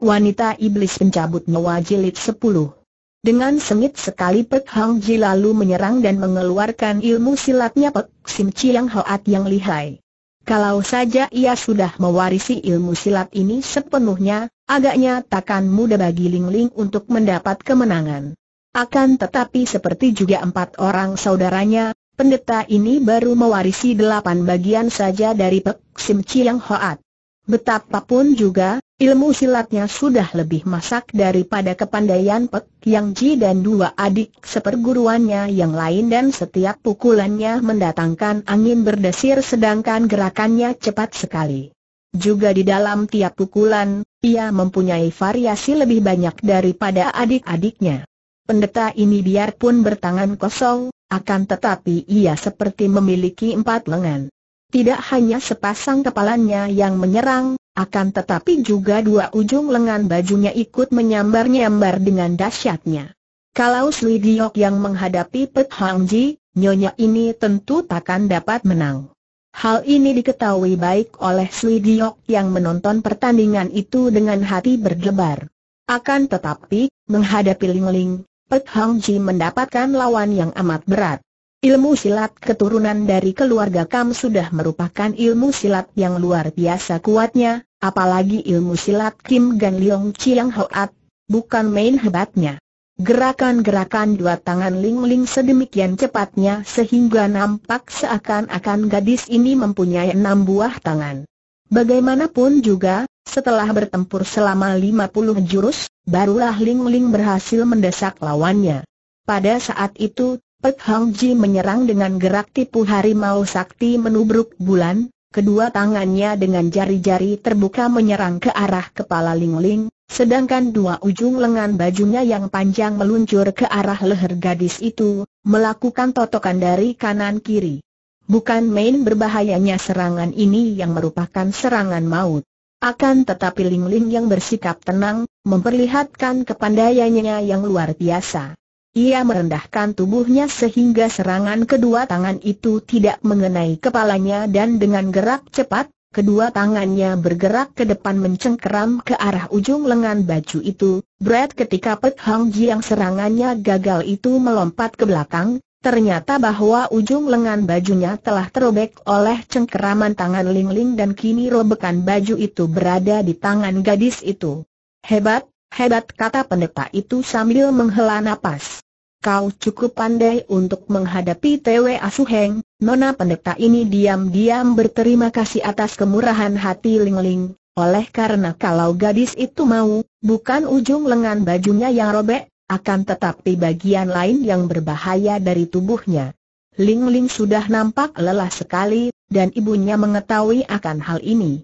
Wanita Iblis Pencabut Nyawa Jilid 10 Dengan sengit sekali Pek Hang Ji lalu menyerang dan mengeluarkan ilmu silatnya Pek Sim Chiang Hoat yang lihai. Kalau saja ia sudah mewarisi ilmu silat ini sepenuhnya, agaknya takkan mudah bagi Ling Ling untuk mendapat kemenangan. Akan tetapi seperti juga empat orang saudaranya, pendeta ini baru mewarisi delapan bagian saja dari Pek Sim Chiang Hoat. Betapapun juga, Ilmu silatnya sudah lebih masak daripada kepandaian Pek Yang Ji dan dua adik seperguruannya yang lain dan setiap pukulannya mendatangkan angin berdesir sedangkan gerakannya cepat sekali. Juga di dalam tiap pukulan, ia mempunyai variasi lebih banyak daripada adik-adiknya. Pendeta ini biarpun bertangan kosong, akan tetapi ia seperti memiliki empat lengan. Tidak hanya sepasang kepalanya yang menyerang, akan tetapi juga dua ujung lengan bajunya ikut menyambar-nyambar dengan dahsyatnya. Kalau Sui Giok yang menghadapi Pet Hang Ji, nyonya ini tentu takkan dapat menang. Hal ini diketahui baik oleh Sui Giok yang menonton pertandingan itu dengan hati berdebar. Akan tetapi, menghadapi Ling Ling, Pet Hang Ji mendapatkan lawan yang amat berat. Ilmu silat keturunan dari keluarga Kam sudah merupakan ilmu silat yang luar biasa kuatnya, apalagi ilmu silat Kim Gan Leong Chiang Hoat, bukan main hebatnya. Gerakan-gerakan dua tangan Ling Ling sedemikian cepatnya sehingga nampak seakan-akan gadis ini mempunyai enam buah tangan. Bagaimanapun juga, setelah bertempur selama lima puluh jurus, barulah Ling Ling berhasil mendesak lawannya. Pada saat itu, Pek Hang Ji menyerang dengan gerak tipu harimau sakti menubruk bulan, Kedua tangannya dengan jari-jari terbuka menyerang ke arah kepala Ling Ling, sedangkan dua ujung lengan bajunya yang panjang meluncur ke arah leher gadis itu, melakukan totokan dari kanan kiri. Bukan main berbahayanya serangan ini yang merupakan serangan maut. Akan tetapi Ling Ling yang bersikap tenang, memperlihatkan kepandaiannya yang luar biasa. Ia merendahkan tubuhnya sehingga serangan kedua tangan itu tidak mengenai kepalanya dan dengan gerak cepat, kedua tangannya bergerak ke depan mencengkeram ke arah ujung lengan baju itu. Brad ketika Pek Hang yang serangannya gagal itu melompat ke belakang, ternyata bahwa ujung lengan bajunya telah terobek oleh cengkeraman tangan Ling Ling dan kini robekan baju itu berada di tangan gadis itu. Hebat, Hebat kata pendeta itu sambil menghela napas. Kau cukup pandai untuk menghadapi Tw Asuheng, nona pendeta ini diam-diam berterima kasih atas kemurahan hati Lingling, oleh karena kalau gadis itu mau, bukan ujung lengan bajunya yang robek, akan tetapi bagian lain yang berbahaya dari tubuhnya. Lingling sudah nampak lelah sekali, dan ibunya mengetahui akan hal ini.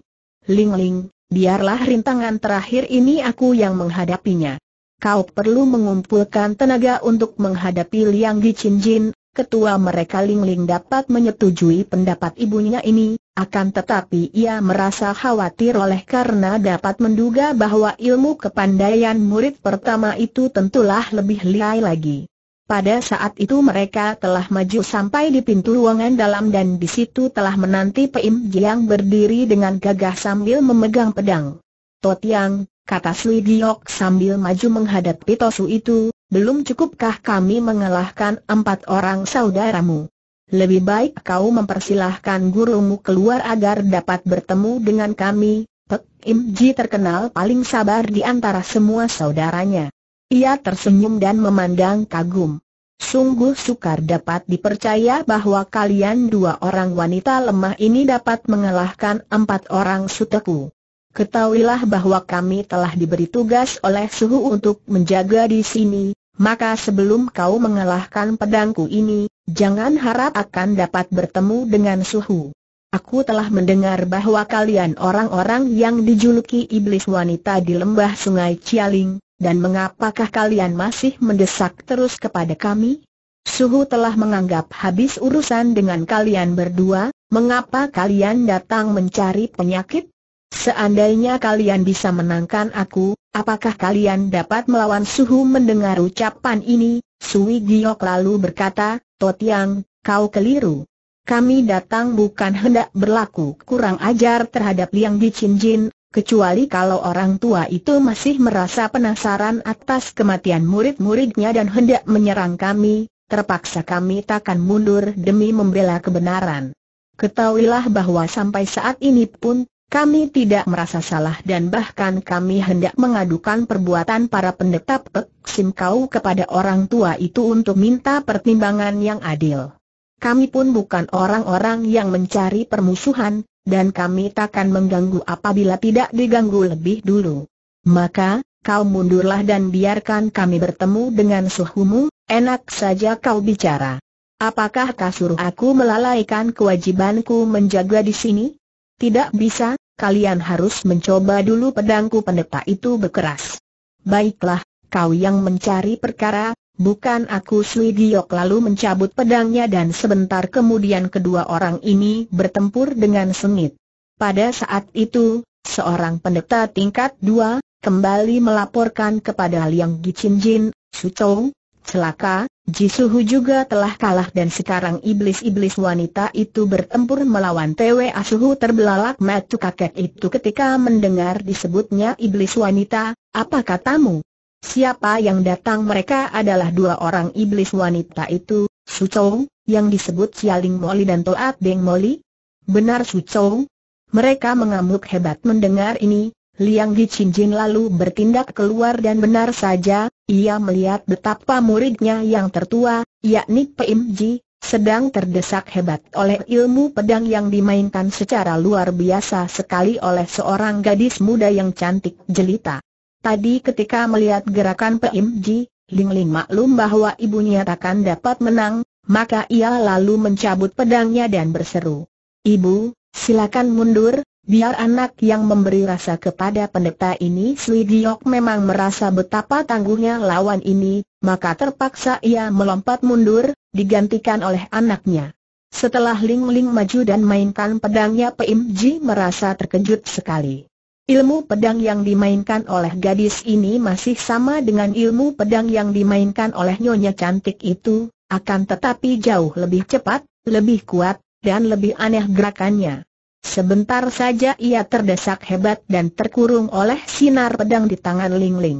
Lingling, biarlah rintangan terakhir ini aku yang menghadapinya. Kau perlu mengumpulkan tenaga untuk menghadapi Liang Gicin Jin, ketua mereka Ling Ling dapat menyetujui pendapat ibunya ini, akan tetapi ia merasa khawatir oleh karena dapat menduga bahwa ilmu kepandaian murid pertama itu tentulah lebih lihai lagi. Pada saat itu mereka telah maju sampai di pintu ruangan dalam dan di situ telah menanti Peim Jiang berdiri dengan gagah sambil memegang pedang. Totiang, kata Sui Giok sambil maju menghadap Pitosu itu, belum cukupkah kami mengalahkan empat orang saudaramu? Lebih baik kau mempersilahkan gurumu keluar agar dapat bertemu dengan kami, Pek Im Ji terkenal paling sabar di antara semua saudaranya. Ia tersenyum dan memandang kagum. Sungguh sukar dapat dipercaya bahwa kalian dua orang wanita lemah ini dapat mengalahkan empat orang suteku. Ketahuilah bahwa kami telah diberi tugas oleh suhu untuk menjaga di sini, maka sebelum kau mengalahkan pedangku ini, jangan harap akan dapat bertemu dengan suhu. Aku telah mendengar bahwa kalian orang-orang yang dijuluki iblis wanita di lembah sungai Cialing, dan mengapakah kalian masih mendesak terus kepada kami? Suhu telah menganggap habis urusan dengan kalian berdua, mengapa kalian datang mencari penyakit? Seandainya kalian bisa menangkan aku, apakah kalian dapat melawan Suhu mendengar ucapan ini? Sui Giok lalu berkata, Totiang, kau keliru. Kami datang bukan hendak berlaku kurang ajar terhadap Liang Jin kecuali kalau orang tua itu masih merasa penasaran atas kematian murid-muridnya dan hendak menyerang kami, terpaksa kami takkan mundur demi membela kebenaran. Ketahuilah bahwa sampai saat ini pun, kami tidak merasa salah dan bahkan kami hendak mengadukan perbuatan para pendeta Pek Sim Kau kepada orang tua itu untuk minta pertimbangan yang adil. Kami pun bukan orang-orang yang mencari permusuhan, dan kami takkan mengganggu apabila tidak diganggu lebih dulu. Maka, kau mundurlah dan biarkan kami bertemu dengan suhumu, enak saja kau bicara. Apakah kau suruh aku melalaikan kewajibanku menjaga di sini? Tidak bisa, kalian harus mencoba dulu pedangku pendeta itu berkeras. Baiklah, kau yang mencari perkara, Bukan aku Sui Giok lalu mencabut pedangnya dan sebentar kemudian kedua orang ini bertempur dengan sengit. Pada saat itu, seorang pendeta tingkat dua, kembali melaporkan kepada Liang Gichinjin, Jin, Su Chou, celaka, Jisuhu juga telah kalah dan sekarang iblis-iblis wanita itu bertempur melawan Tewe Asuhu terbelalak matu kakek itu ketika mendengar disebutnya iblis wanita, apa katamu? Siapa yang datang mereka adalah dua orang iblis wanita itu, Su Chou, yang disebut Sialing Moli dan Toat Beng Moli. Benar Su Chou? Mereka mengamuk hebat mendengar ini, Liang Gicinjin lalu bertindak keluar dan benar saja, ia melihat betapa muridnya yang tertua, yakni Peim Ji, sedang terdesak hebat oleh ilmu pedang yang dimainkan secara luar biasa sekali oleh seorang gadis muda yang cantik jelita. Tadi ketika melihat gerakan Peim Ji, Ling maklum bahwa ibunya takkan dapat menang, maka ia lalu mencabut pedangnya dan berseru. Ibu, silakan mundur, biar anak yang memberi rasa kepada pendeta ini Sui memang merasa betapa tangguhnya lawan ini, maka terpaksa ia melompat mundur, digantikan oleh anaknya. Setelah Lingling maju dan mainkan pedangnya Peim Ji merasa terkejut sekali. Ilmu pedang yang dimainkan oleh gadis ini masih sama dengan ilmu pedang yang dimainkan oleh nyonya cantik itu, akan tetapi jauh lebih cepat, lebih kuat, dan lebih aneh gerakannya. Sebentar saja ia terdesak hebat dan terkurung oleh sinar pedang di tangan Ling Ling.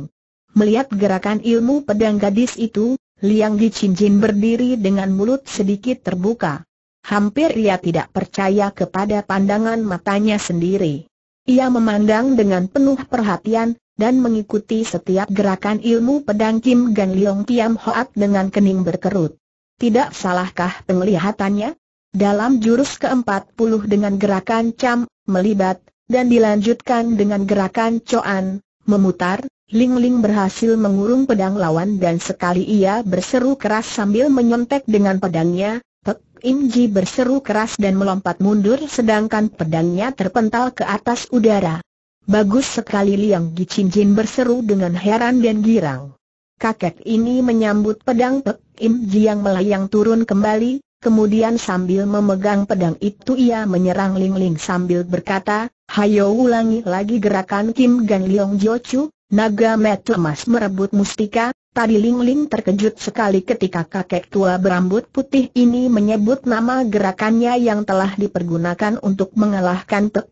Melihat gerakan ilmu pedang gadis itu, Liang Dicinjin berdiri dengan mulut sedikit terbuka. Hampir ia tidak percaya kepada pandangan matanya sendiri. Ia memandang dengan penuh perhatian, dan mengikuti setiap gerakan ilmu pedang Kim Gan Leong Piam Hoat dengan kening berkerut. Tidak salahkah penglihatannya? Dalam jurus ke-40 dengan gerakan cam, melibat, dan dilanjutkan dengan gerakan coan, memutar, Ling Ling berhasil mengurung pedang lawan dan sekali ia berseru keras sambil menyontek dengan pedangnya, Im Ji berseru keras dan melompat mundur sedangkan pedangnya terpental ke atas udara. Bagus sekali Liang Jin berseru dengan heran dan girang. Kakek ini menyambut pedang Pek Im Ji yang melayang turun kembali, kemudian sambil memegang pedang itu ia menyerang Ling Ling sambil berkata, Hayo ulangi lagi gerakan Kim Gan Leong Jo Chu, Naga met lemas merebut mustika, tadi Ling Ling terkejut sekali ketika kakek tua berambut putih ini menyebut nama gerakannya yang telah dipergunakan untuk mengalahkan Pek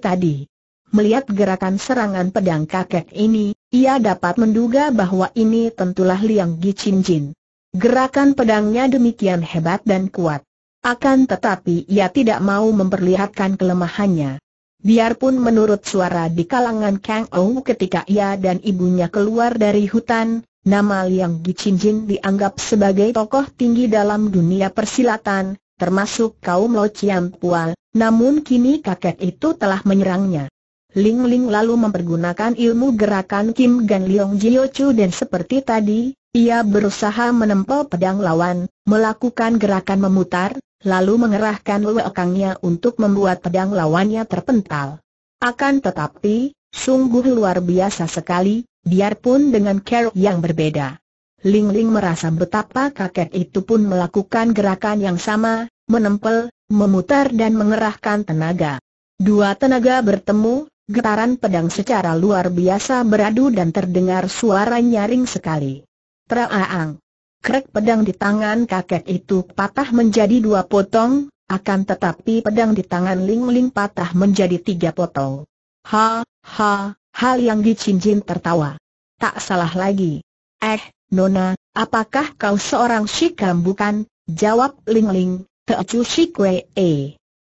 tadi. Melihat gerakan serangan pedang kakek ini, ia dapat menduga bahwa ini tentulah Liang Gicin Jin. Gerakan pedangnya demikian hebat dan kuat. Akan tetapi ia tidak mau memperlihatkan kelemahannya. Biarpun menurut suara di kalangan Kang Ou ketika ia dan ibunya keluar dari hutan, nama Liang Gichinjin dianggap sebagai tokoh tinggi dalam dunia persilatan, termasuk kaum Lo Chiam Pual, namun kini kakek itu telah menyerangnya. Ling Ling lalu mempergunakan ilmu gerakan Kim Gan Leong Jio Chu dan seperti tadi, ia berusaha menempel pedang lawan, melakukan gerakan memutar, lalu mengerahkan lewekangnya untuk membuat pedang lawannya terpental. Akan tetapi, sungguh luar biasa sekali, biarpun dengan cara yang berbeda. Ling Ling merasa betapa kakek itu pun melakukan gerakan yang sama, menempel, memutar dan mengerahkan tenaga. Dua tenaga bertemu, getaran pedang secara luar biasa beradu dan terdengar suara nyaring sekali. Praaang. Krek pedang di tangan kakek itu patah menjadi dua potong, akan tetapi pedang di tangan Ling Ling patah menjadi tiga potong. Ha, ha, hal yang dicincin tertawa. Tak salah lagi. Eh, Nona, apakah kau seorang shikam bukan? Jawab Ling Ling, Teocu Shikwe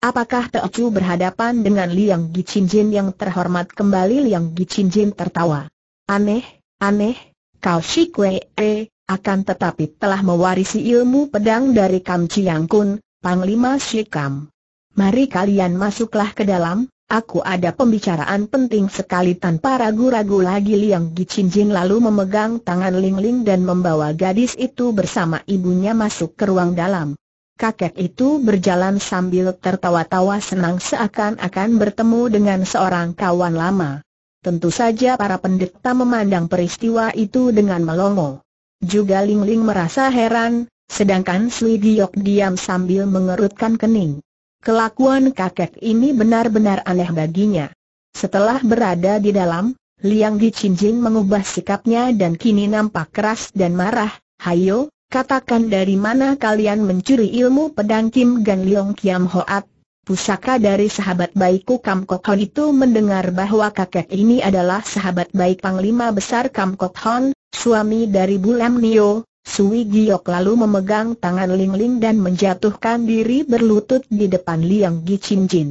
Apakah Teocu berhadapan dengan Liang Gicinjin yang terhormat kembali Liang Gicinjin tertawa? Aneh, aneh, Kau Shi Kwe E, akan tetapi telah mewarisi ilmu pedang dari Kam Chiang Kun, Panglima Shikam. Mari kalian masuklah ke dalam, aku ada pembicaraan penting sekali tanpa ragu-ragu lagi Liang Gichinjing lalu memegang tangan Ling Ling dan membawa gadis itu bersama ibunya masuk ke ruang dalam. Kakek itu berjalan sambil tertawa-tawa senang seakan-akan bertemu dengan seorang kawan lama. Tentu saja para pendeta memandang peristiwa itu dengan melongo. Juga Ling Ling merasa heran, sedangkan Sui Giok diam sambil mengerutkan kening. Kelakuan kakek ini benar-benar aneh baginya. Setelah berada di dalam, Liang Gicinjing mengubah sikapnya dan kini nampak keras dan marah. Hayo, katakan dari mana kalian mencuri ilmu pedang Kim Gan Leong Kiam Hoat, Pusaka dari sahabat baikku Kam Kok Hon itu mendengar bahwa kakek ini adalah sahabat baik Panglima Besar Kam Kok Hon, suami dari Bulam Nio, Sui Giok lalu memegang tangan Ling Ling dan menjatuhkan diri berlutut di depan Liang Gi Chin Jin.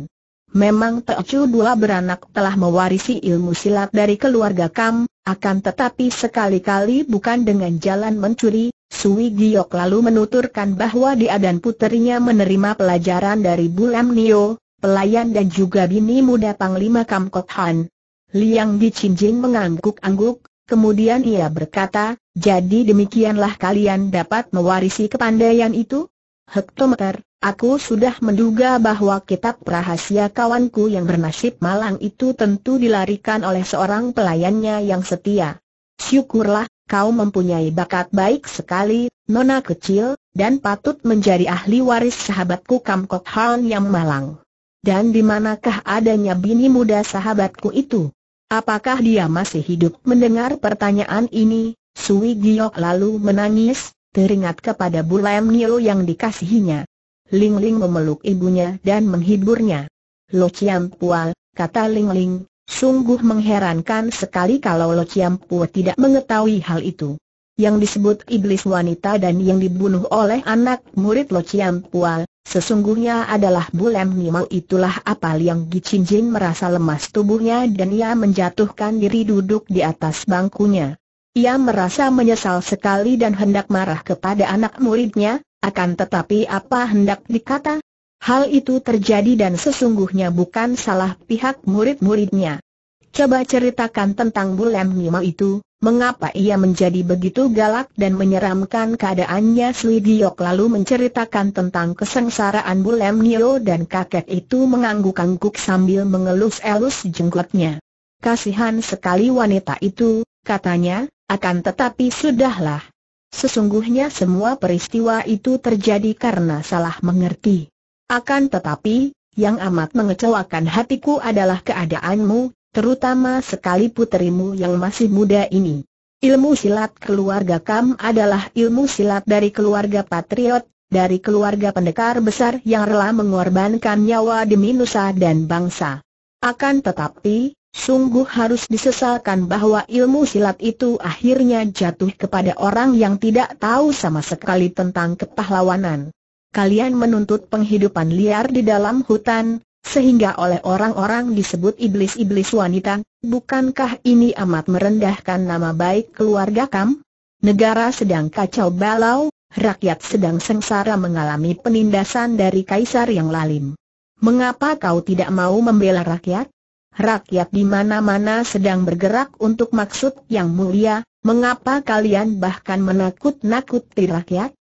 Memang Chu dua beranak telah mewarisi ilmu silat dari keluarga Kam, akan tetapi sekali-kali bukan dengan jalan mencuri, Sui Giok lalu menuturkan bahwa dia dan puterinya menerima pelajaran dari Bulam Nio, pelayan dan juga bini muda Panglima Kam Kok Han. Liang Gicinjing mengangguk-angguk, kemudian ia berkata, jadi demikianlah kalian dapat mewarisi kepandaian itu? Hektometer, aku sudah menduga bahwa kitab rahasia kawanku yang bernasib malang itu tentu dilarikan oleh seorang pelayannya yang setia. Syukurlah, kau mempunyai bakat baik sekali, nona kecil, dan patut menjadi ahli waris sahabatku Kam Kok Han yang malang. Dan di manakah adanya bini muda sahabatku itu? Apakah dia masih hidup? Mendengar pertanyaan ini, Sui Giok lalu menangis, teringat kepada Bulan Nio yang dikasihinya. Ling Ling memeluk ibunya dan menghiburnya. Lo Chiang Pual, kata Ling Ling, Sungguh mengherankan sekali kalau Lo Chiam Pu tidak mengetahui hal itu. Yang disebut iblis wanita dan yang dibunuh oleh anak murid Lo Chiam Pual, sesungguhnya adalah Bulem Nimo itulah apal yang Chin Jin merasa lemas tubuhnya dan ia menjatuhkan diri duduk di atas bangkunya. Ia merasa menyesal sekali dan hendak marah kepada anak muridnya, akan tetapi apa hendak dikata, Hal itu terjadi dan sesungguhnya bukan salah pihak murid-muridnya. Coba ceritakan tentang Bulem Nima itu, mengapa ia menjadi begitu galak dan menyeramkan keadaannya Sui Giyok lalu menceritakan tentang kesengsaraan Bulem Nio dan kakek itu mengangguk-angguk sambil mengelus-elus jenggotnya. Kasihan sekali wanita itu, katanya, akan tetapi sudahlah. Sesungguhnya semua peristiwa itu terjadi karena salah mengerti. Akan tetapi, yang amat mengecewakan hatiku adalah keadaanmu, terutama sekali puterimu yang masih muda ini. Ilmu silat keluarga Kam adalah ilmu silat dari keluarga patriot, dari keluarga pendekar besar yang rela mengorbankan nyawa demi nusa dan bangsa. Akan tetapi, sungguh harus disesalkan bahwa ilmu silat itu akhirnya jatuh kepada orang yang tidak tahu sama sekali tentang kepahlawanan kalian menuntut penghidupan liar di dalam hutan, sehingga oleh orang-orang disebut iblis-iblis wanita, bukankah ini amat merendahkan nama baik keluarga kam? Negara sedang kacau balau, rakyat sedang sengsara mengalami penindasan dari kaisar yang lalim. Mengapa kau tidak mau membela rakyat? Rakyat di mana-mana sedang bergerak untuk maksud yang mulia, mengapa kalian bahkan menakut-nakuti rakyat?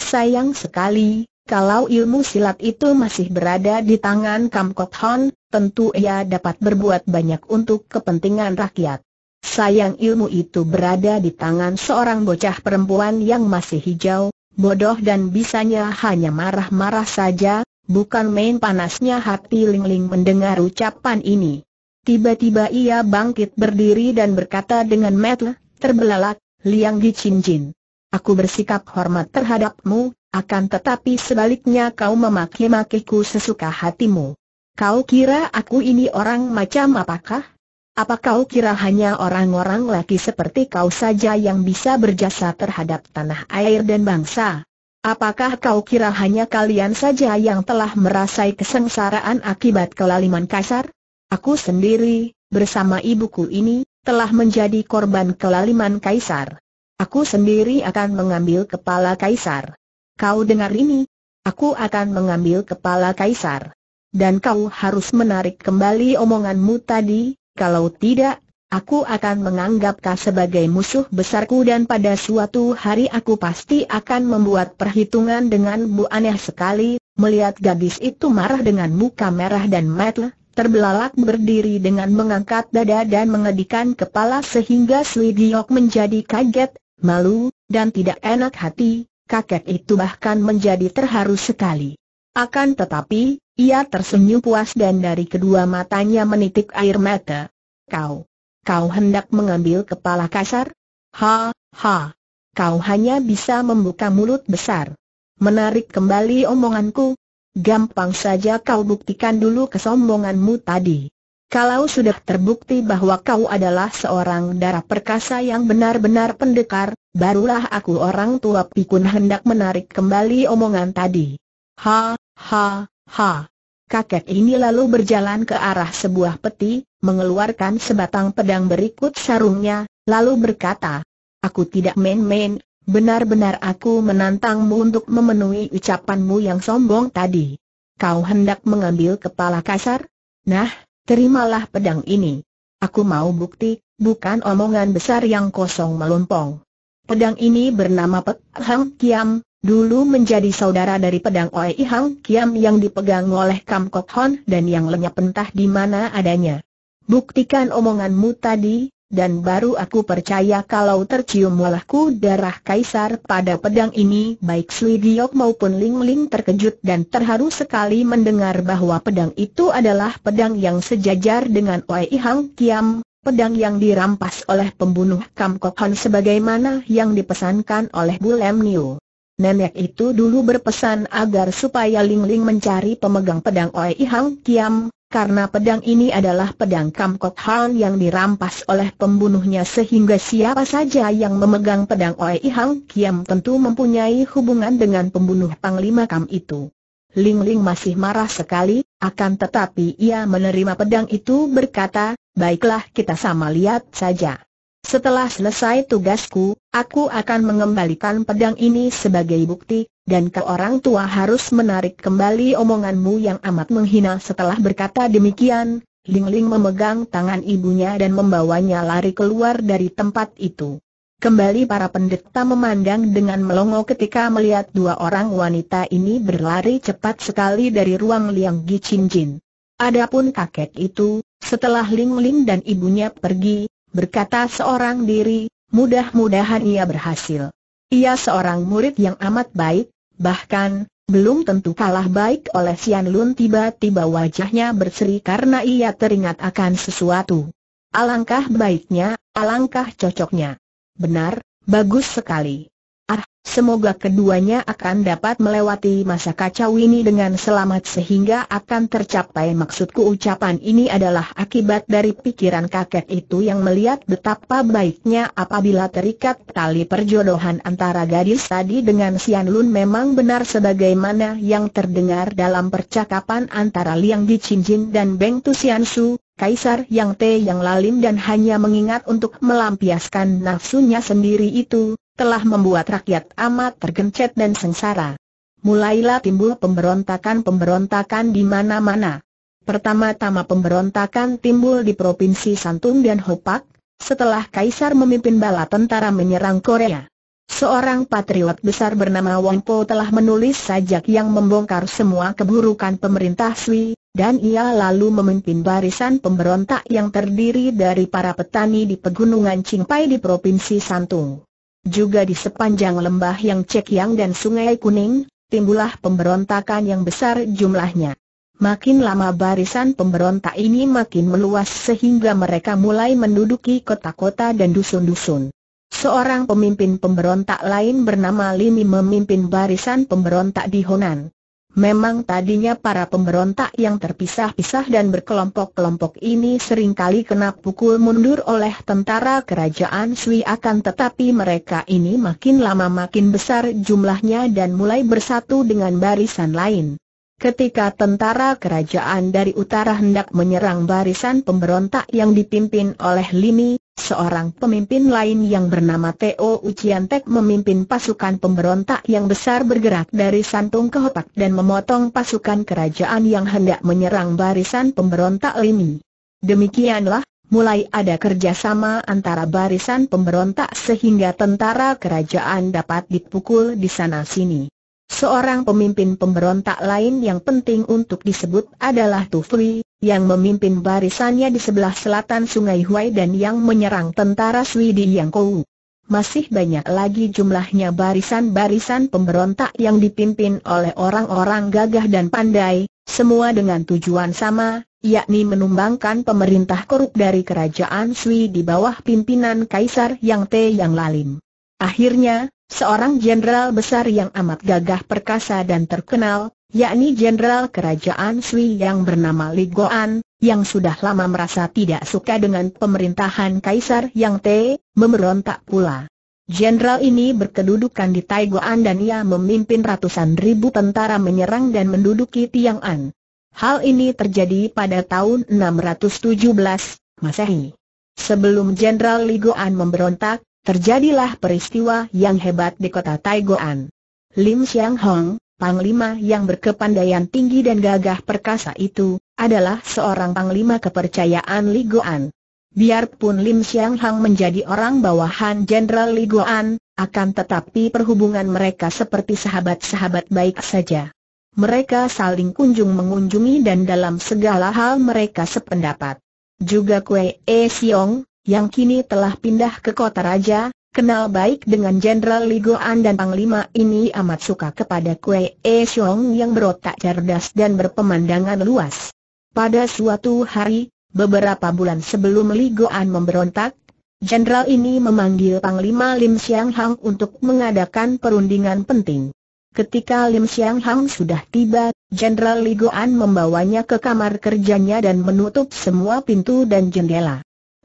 Sayang sekali, kalau ilmu silat itu masih berada di tangan Kam Kok Hon, tentu ia dapat berbuat banyak untuk kepentingan rakyat. Sayang ilmu itu berada di tangan seorang bocah perempuan yang masih hijau, bodoh dan bisanya hanya marah-marah saja, bukan main panasnya hati Ling Ling mendengar ucapan ini. Tiba-tiba ia bangkit berdiri dan berkata dengan metel, terbelalak, liang di cincin. Aku bersikap hormat terhadapmu, akan tetapi sebaliknya kau memakai-makiku sesuka hatimu. Kau kira aku ini orang macam apakah? Apa kau kira hanya orang-orang laki seperti kau saja yang bisa berjasa terhadap tanah air dan bangsa? Apakah kau kira hanya kalian saja yang telah merasai kesengsaraan akibat kelaliman kasar? Aku sendiri, bersama ibuku ini, telah menjadi korban kelaliman kaisar. Aku sendiri akan mengambil kepala kaisar. Kau dengar ini? Aku akan mengambil kepala kaisar. Dan kau harus menarik kembali omonganmu tadi, kalau tidak, aku akan menganggap kau sebagai musuh besarku dan pada suatu hari aku pasti akan membuat perhitungan dengan bu aneh sekali, melihat gadis itu marah dengan muka merah dan metel, terbelalak berdiri dengan mengangkat dada dan mengedikan kepala sehingga Sui Giok menjadi kaget, malu, dan tidak enak hati, kakek itu bahkan menjadi terharu sekali. Akan tetapi, ia tersenyum puas dan dari kedua matanya menitik air mata. Kau, kau hendak mengambil kepala kasar? Ha, ha. Kau hanya bisa membuka mulut besar. Menarik kembali omonganku. Gampang saja kau buktikan dulu kesombonganmu tadi. Kalau sudah terbukti bahwa kau adalah seorang darah perkasa yang benar-benar pendekar, barulah aku orang tua pikun hendak menarik kembali omongan tadi. Ha, ha, ha. Kakek ini lalu berjalan ke arah sebuah peti, mengeluarkan sebatang pedang berikut sarungnya, lalu berkata, Aku tidak main-main, benar-benar aku menantangmu untuk memenuhi ucapanmu yang sombong tadi. Kau hendak mengambil kepala kasar? Nah, terimalah pedang ini. Aku mau bukti, bukan omongan besar yang kosong melompong. Pedang ini bernama Pek Hang Kiam, dulu menjadi saudara dari pedang Oei Hang Kiam yang dipegang oleh Kam Kok Hon dan yang lenyap pentah di mana adanya. Buktikan omonganmu tadi, dan baru aku percaya kalau tercium walahku darah kaisar pada pedang ini baik Sui Giok maupun Ling Ling terkejut dan terharu sekali mendengar bahwa pedang itu adalah pedang yang sejajar dengan Oei Hang Kiam, pedang yang dirampas oleh pembunuh Kam Kok Han sebagaimana yang dipesankan oleh Bu Lem Niu. Nenek itu dulu berpesan agar supaya Ling Ling mencari pemegang pedang Oi Hang Kiam, karena pedang ini adalah pedang Kok Han yang dirampas oleh pembunuhnya sehingga siapa saja yang memegang pedang Oi Hang Kiam tentu mempunyai hubungan dengan pembunuh Panglima Kam itu. Ling Ling masih marah sekali, akan tetapi ia menerima pedang itu berkata, baiklah kita sama lihat saja. Setelah selesai tugasku, aku akan mengembalikan pedang ini sebagai bukti, dan ke orang tua harus menarik kembali omonganmu yang amat menghina setelah berkata demikian, Ling Ling memegang tangan ibunya dan membawanya lari keluar dari tempat itu. Kembali para pendeta memandang dengan melongo ketika melihat dua orang wanita ini berlari cepat sekali dari ruang liang Gicin Jin. Adapun kakek itu, setelah Ling Ling dan ibunya pergi, berkata seorang diri, mudah-mudahan ia berhasil. Ia seorang murid yang amat baik, bahkan, belum tentu kalah baik oleh Sian Lun tiba-tiba wajahnya berseri karena ia teringat akan sesuatu. Alangkah baiknya, alangkah cocoknya. Benar, bagus sekali. Semoga keduanya akan dapat melewati masa kacau ini dengan selamat sehingga akan tercapai maksudku ucapan ini adalah akibat dari pikiran kakek itu yang melihat betapa baiknya apabila terikat tali perjodohan antara gadis tadi dengan Sian Lun memang benar sebagaimana yang terdengar dalam percakapan antara Liang Di Dicinjin dan Beng Tu Sian Su, Kaisar Yang Te yang lalim dan hanya mengingat untuk melampiaskan nafsunya sendiri itu telah membuat rakyat amat tergencet dan sengsara. Mulailah timbul pemberontakan-pemberontakan di mana-mana. Pertama-tama pemberontakan timbul di Provinsi Santung dan Hopak, setelah Kaisar memimpin bala tentara menyerang Korea. Seorang patriot besar bernama Wong Po telah menulis sajak yang membongkar semua keburukan pemerintah Sui, dan ia lalu memimpin barisan pemberontak yang terdiri dari para petani di pegunungan Qingpai di Provinsi Santung. Juga di sepanjang lembah yang Cekyang dan Sungai Kuning, timbullah pemberontakan yang besar jumlahnya. Makin lama barisan pemberontak ini makin meluas sehingga mereka mulai menduduki kota-kota dan dusun-dusun. Seorang pemimpin pemberontak lain bernama Limi memimpin barisan pemberontak di Honan. Memang tadinya para pemberontak yang terpisah-pisah dan berkelompok-kelompok ini seringkali kena pukul mundur oleh tentara kerajaan Sui akan tetapi mereka ini makin lama makin besar jumlahnya dan mulai bersatu dengan barisan lain. Ketika tentara kerajaan dari utara hendak menyerang barisan pemberontak yang dipimpin oleh Limi, Seorang pemimpin lain yang bernama Teo Uciantek memimpin pasukan pemberontak yang besar bergerak dari Santung ke Hotak dan memotong pasukan kerajaan yang hendak menyerang barisan pemberontak ini. Demikianlah, mulai ada kerjasama antara barisan pemberontak sehingga tentara kerajaan dapat dipukul di sana-sini. Seorang pemimpin pemberontak lain yang penting untuk disebut adalah Tufri, yang memimpin barisannya di sebelah selatan Sungai Huai dan yang menyerang tentara Swidi yang Yangkou. Masih banyak lagi jumlahnya barisan-barisan pemberontak yang dipimpin oleh orang-orang gagah dan pandai, semua dengan tujuan sama, yakni menumbangkan pemerintah korup dari kerajaan Sui di bawah pimpinan Kaisar Yang Te Yang Lalim. Akhirnya, seorang jenderal besar yang amat gagah perkasa dan terkenal, yakni jenderal kerajaan Sui yang bernama Li Goan, yang sudah lama merasa tidak suka dengan pemerintahan Kaisar Yang Te, memberontak pula. Jenderal ini berkedudukan di Taiguan dan ia memimpin ratusan ribu tentara menyerang dan menduduki Tiang'an. Hal ini terjadi pada tahun 617 Masehi. Sebelum Jenderal Ligoan memberontak, terjadilah peristiwa yang hebat di kota Taigoan. Lim Siang Hong, panglima yang berkepandaian tinggi dan gagah perkasa itu, adalah seorang panglima kepercayaan Li Goan. Biarpun Lim Siang Hong menjadi orang bawahan Jenderal Li Goan, akan tetapi perhubungan mereka seperti sahabat-sahabat baik saja. Mereka saling kunjung mengunjungi dan dalam segala hal mereka sependapat. Juga Kue E Siong, yang kini telah pindah ke kota raja, kenal baik dengan Jenderal Ligoan dan Panglima ini amat suka kepada Kue E Xiong yang berotak cerdas dan berpemandangan luas. Pada suatu hari, beberapa bulan sebelum Ligoan memberontak, Jenderal ini memanggil Panglima Lim Siang Hang untuk mengadakan perundingan penting. Ketika Lim Siang Hang sudah tiba, Jenderal Ligoan membawanya ke kamar kerjanya dan menutup semua pintu dan jendela.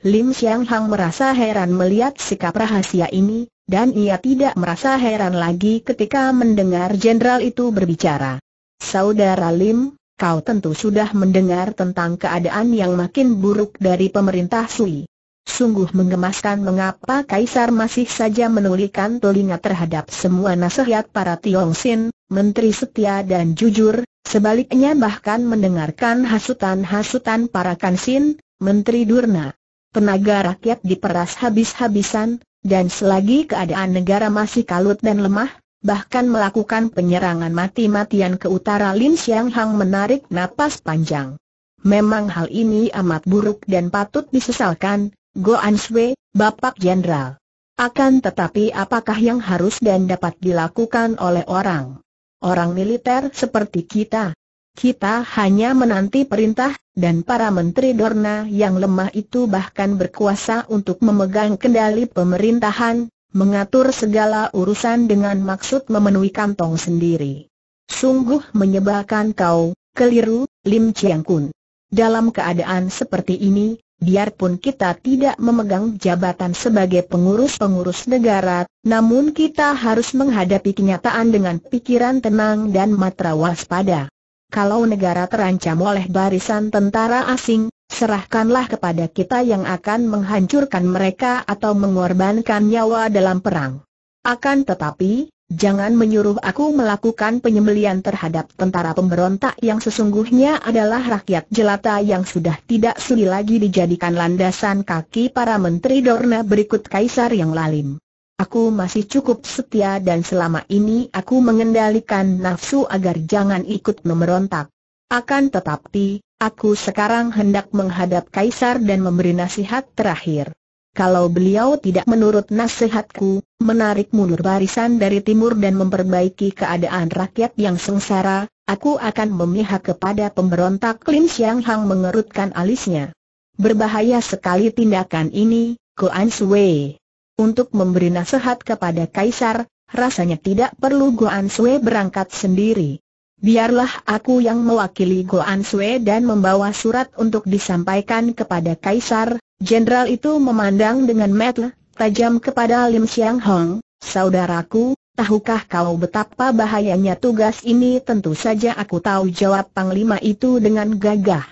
Lim Siang Hang merasa heran melihat sikap rahasia ini, dan ia tidak merasa heran lagi ketika mendengar jenderal itu berbicara. Saudara Lim, kau tentu sudah mendengar tentang keadaan yang makin buruk dari pemerintah Sui. Sungguh mengemaskan mengapa Kaisar masih saja menulikan telinga terhadap semua nasihat para Tiong Sin, menteri setia dan jujur, sebaliknya bahkan mendengarkan hasutan-hasutan para Kansin, menteri Durna tenaga rakyat diperas habis-habisan, dan selagi keadaan negara masih kalut dan lemah, bahkan melakukan penyerangan mati-matian ke utara Lin Xiang Hang menarik napas panjang. Memang hal ini amat buruk dan patut disesalkan, Goan Sui, Bapak Jenderal. Akan tetapi apakah yang harus dan dapat dilakukan oleh orang? Orang militer seperti kita, kita hanya menanti perintah, dan para menteri Dorna yang lemah itu bahkan berkuasa untuk memegang kendali pemerintahan, mengatur segala urusan dengan maksud memenuhi kantong sendiri. Sungguh menyebalkan kau, keliru, Lim Chiang Kun. Dalam keadaan seperti ini, biarpun kita tidak memegang jabatan sebagai pengurus-pengurus negara, namun kita harus menghadapi kenyataan dengan pikiran tenang dan matra waspada kalau negara terancam oleh barisan tentara asing, serahkanlah kepada kita yang akan menghancurkan mereka atau mengorbankan nyawa dalam perang. Akan tetapi, jangan menyuruh aku melakukan penyembelian terhadap tentara pemberontak yang sesungguhnya adalah rakyat jelata yang sudah tidak sudi lagi dijadikan landasan kaki para menteri Dorna berikut kaisar yang lalim. Aku masih cukup setia dan selama ini aku mengendalikan nafsu agar jangan ikut memberontak. Akan tetapi, aku sekarang hendak menghadap Kaisar dan memberi nasihat terakhir. Kalau beliau tidak menurut nasihatku, menarik mundur barisan dari timur dan memperbaiki keadaan rakyat yang sengsara, aku akan memihak kepada pemberontak Lin Xiang Hang mengerutkan alisnya. Berbahaya sekali tindakan ini, Kuan Sui untuk memberi nasihat kepada Kaisar, rasanya tidak perlu Goan Sue berangkat sendiri. Biarlah aku yang mewakili Goan Sue dan membawa surat untuk disampaikan kepada Kaisar, jenderal itu memandang dengan mata tajam kepada Lim Siang Hong, saudaraku, tahukah kau betapa bahayanya tugas ini tentu saja aku tahu jawab Panglima itu dengan gagah.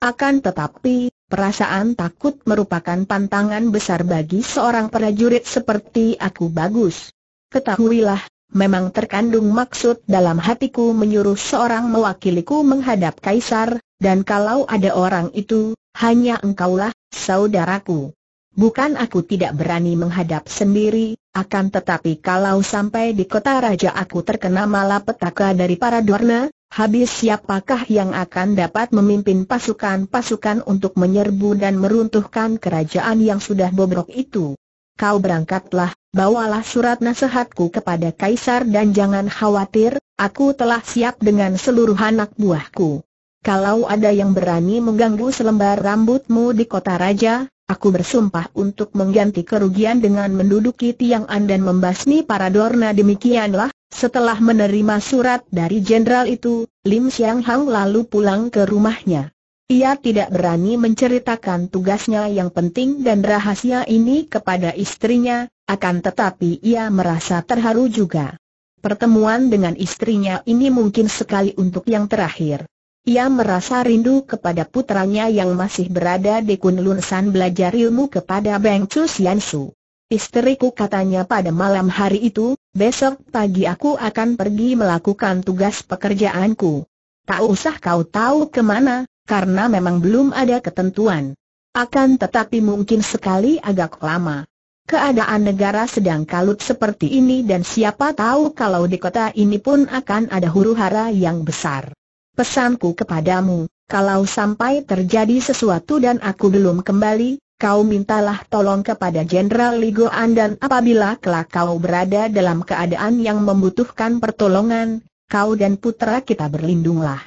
Akan tetapi, Perasaan takut merupakan pantangan besar bagi seorang prajurit seperti aku bagus. Ketahuilah, memang terkandung maksud dalam hatiku menyuruh seorang mewakiliku menghadap kaisar, dan kalau ada orang itu, hanya engkaulah, saudaraku. Bukan aku tidak berani menghadap sendiri, akan tetapi kalau sampai di kota raja aku terkena malapetaka dari para dorna, Habis siapakah yang akan dapat memimpin pasukan-pasukan untuk menyerbu dan meruntuhkan kerajaan yang sudah bobrok itu? Kau berangkatlah, bawalah surat nasihatku kepada Kaisar dan jangan khawatir, aku telah siap dengan seluruh anak buahku. Kalau ada yang berani mengganggu selembar rambutmu di kota raja, aku bersumpah untuk mengganti kerugian dengan menduduki Tiang dan membasmi para Dorna demikianlah, setelah menerima surat dari jenderal itu, Lim Siang Hang lalu pulang ke rumahnya. Ia tidak berani menceritakan tugasnya yang penting dan rahasia ini kepada istrinya, akan tetapi ia merasa terharu juga. Pertemuan dengan istrinya ini mungkin sekali untuk yang terakhir. Ia merasa rindu kepada putranya yang masih berada di Kunlun San belajar ilmu kepada Beng Chu Sian Su. Istriku katanya pada malam hari itu, Besok pagi aku akan pergi melakukan tugas pekerjaanku. Tak usah kau tahu kemana, karena memang belum ada ketentuan. Akan tetapi mungkin sekali agak lama. Keadaan negara sedang kalut seperti ini dan siapa tahu kalau di kota ini pun akan ada huru-hara yang besar. Pesanku kepadamu, kalau sampai terjadi sesuatu dan aku belum kembali, kau mintalah tolong kepada Jenderal Ligoan dan apabila kelak kau berada dalam keadaan yang membutuhkan pertolongan, kau dan putra kita berlindunglah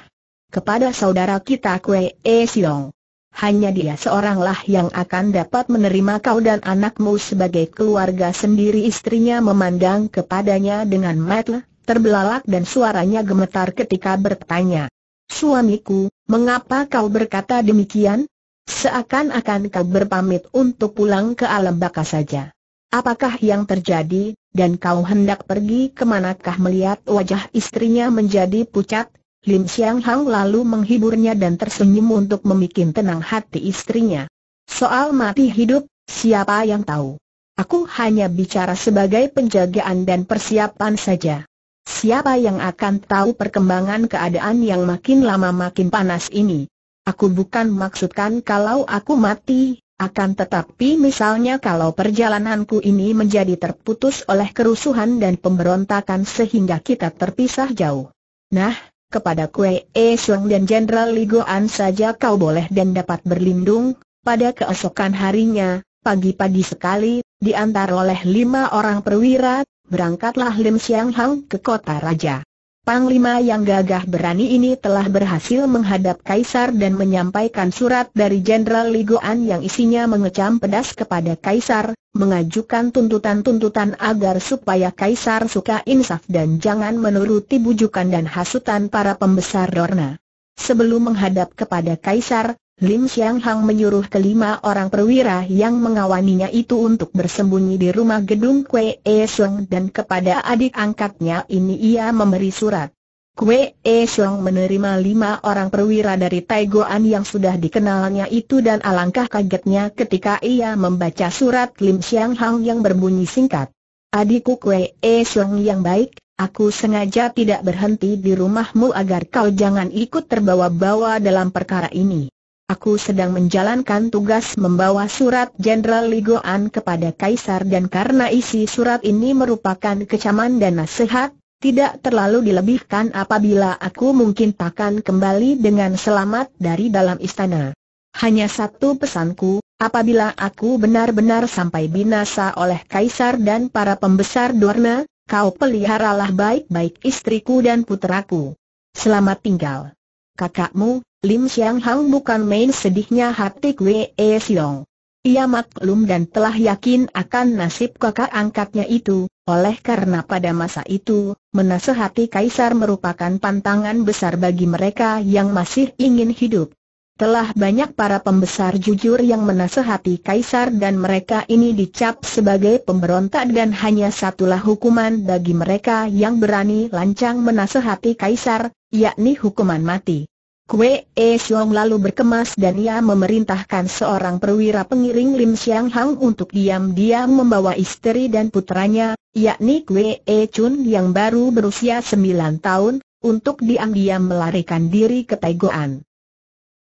kepada saudara kita Kue E Siong. Hanya dia seoranglah yang akan dapat menerima kau dan anakmu sebagai keluarga sendiri istrinya memandang kepadanya dengan mata terbelalak dan suaranya gemetar ketika bertanya. Suamiku, mengapa kau berkata demikian? Seakan-akan kau berpamit untuk pulang ke alam baka saja. Apakah yang terjadi, dan kau hendak pergi kemanakah melihat wajah istrinya menjadi pucat? Lim Siang Hang lalu menghiburnya dan tersenyum untuk memikin tenang hati istrinya. Soal mati hidup, siapa yang tahu? Aku hanya bicara sebagai penjagaan dan persiapan saja. Siapa yang akan tahu perkembangan keadaan yang makin lama makin panas ini? Aku bukan maksudkan kalau aku mati, akan tetapi misalnya kalau perjalananku ini menjadi terputus oleh kerusuhan dan pemberontakan sehingga kita terpisah jauh. Nah, kepada Kue E Suang dan Jenderal Ligoan saja kau boleh dan dapat berlindung, pada keesokan harinya, pagi-pagi sekali, diantar oleh lima orang perwira, berangkatlah Lim Siang Hang ke kota raja. Panglima yang gagah berani ini telah berhasil menghadap Kaisar dan menyampaikan surat dari Jenderal Ligoan yang isinya mengecam pedas kepada Kaisar, mengajukan tuntutan-tuntutan agar supaya Kaisar suka insaf dan jangan menuruti bujukan dan hasutan para pembesar Dorna. Sebelum menghadap kepada Kaisar, Lim Xiang Hang menyuruh kelima orang perwira yang mengawaninya itu untuk bersembunyi di rumah gedung Kue E Sung dan kepada adik angkatnya ini ia memberi surat. Kue E Sung menerima lima orang perwira dari Taigoan yang sudah dikenalnya itu dan alangkah kagetnya ketika ia membaca surat Lim Xiang Hang yang berbunyi singkat. Adikku Kue E Sung yang baik, Aku sengaja tidak berhenti di rumahmu agar kau jangan ikut terbawa-bawa dalam perkara ini. Aku sedang menjalankan tugas membawa surat Jenderal Ligoan kepada Kaisar dan karena isi surat ini merupakan kecaman dan nasihat, tidak terlalu dilebihkan apabila aku mungkin takkan kembali dengan selamat dari dalam istana. Hanya satu pesanku, apabila aku benar-benar sampai binasa oleh Kaisar dan para pembesar Dorna, kau peliharalah baik-baik istriku dan puteraku. Selamat tinggal. Kakakmu, Lim Siang Hang bukan main sedihnya hati Kwe E Siong. Ia maklum dan telah yakin akan nasib kakak angkatnya itu, oleh karena pada masa itu, menasehati Kaisar merupakan pantangan besar bagi mereka yang masih ingin hidup. Telah banyak para pembesar jujur yang menasehati Kaisar dan mereka ini dicap sebagai pemberontak dan hanya satulah hukuman bagi mereka yang berani lancang menasehati Kaisar, yakni hukuman mati. Kue E Siong lalu berkemas dan ia memerintahkan seorang perwira pengiring Lim Siang Hang untuk diam-diam membawa istri dan putranya, yakni Kue E Chun yang baru berusia 9 tahun, untuk diam-diam melarikan diri ke Taigoan.